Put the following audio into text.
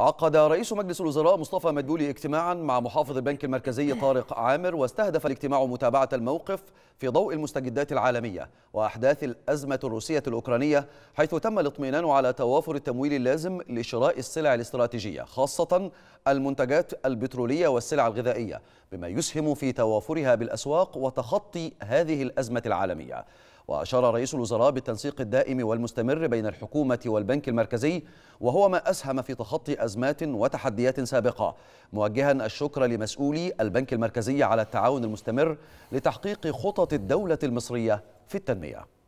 عقد رئيس مجلس الوزراء مصطفى مدبولي اجتماعا مع محافظ البنك المركزي طارق عامر واستهدف الاجتماع متابعة الموقف في ضوء المستجدات العالمية وأحداث الأزمة الروسية الأوكرانية حيث تم الاطمئنان على توافر التمويل اللازم لشراء السلع الاستراتيجية خاصة المنتجات البترولية والسلع الغذائية بما يسهم في توافرها بالأسواق وتخطي هذه الأزمة العالمية وأشار رئيس الوزراء بالتنسيق الدائم والمستمر بين الحكومة والبنك المركزي وهو ما أسهم في تخطي أزمات وتحديات سابقة موجها الشكر لمسؤولي البنك المركزي على التعاون المستمر لتحقيق خطط الدولة المصرية في التنمية